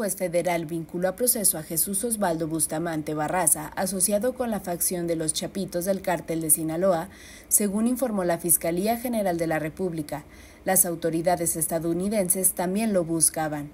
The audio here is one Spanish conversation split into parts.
juez federal vinculó a proceso a Jesús Osvaldo Bustamante Barraza, asociado con la facción de los Chapitos del cártel de Sinaloa, según informó la Fiscalía General de la República. Las autoridades estadounidenses también lo buscaban.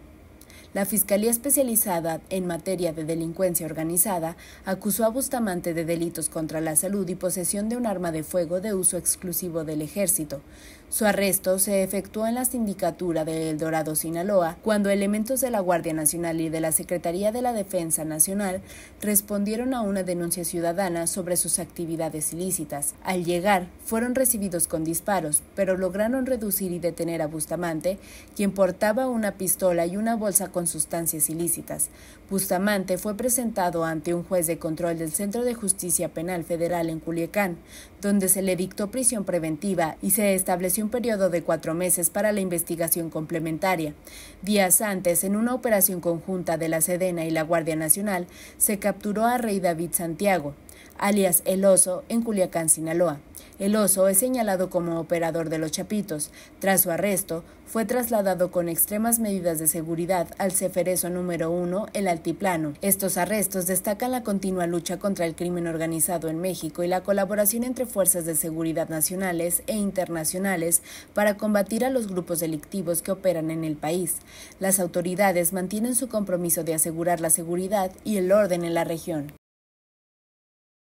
La Fiscalía Especializada en Materia de Delincuencia Organizada acusó a Bustamante de delitos contra la salud y posesión de un arma de fuego de uso exclusivo del ejército. Su arresto se efectuó en la sindicatura de El Dorado, Sinaloa, cuando elementos de la Guardia Nacional y de la Secretaría de la Defensa Nacional respondieron a una denuncia ciudadana sobre sus actividades ilícitas. Al llegar, fueron recibidos con disparos, pero lograron reducir y detener a Bustamante, quien portaba una pistola y una bolsa con sustancias ilícitas. Bustamante fue presentado ante un juez de control del Centro de Justicia Penal Federal en Culiacán, donde se le dictó prisión preventiva y se estableció un periodo de cuatro meses para la investigación complementaria. Días antes, en una operación conjunta de la Sedena y la Guardia Nacional, se capturó a Rey David Santiago, alias El Oso, en Culiacán, Sinaloa. El oso es señalado como operador de los Chapitos. Tras su arresto, fue trasladado con extremas medidas de seguridad al Ceferezo número 1, el Altiplano. Estos arrestos destacan la continua lucha contra el crimen organizado en México y la colaboración entre fuerzas de seguridad nacionales e internacionales para combatir a los grupos delictivos que operan en el país. Las autoridades mantienen su compromiso de asegurar la seguridad y el orden en la región.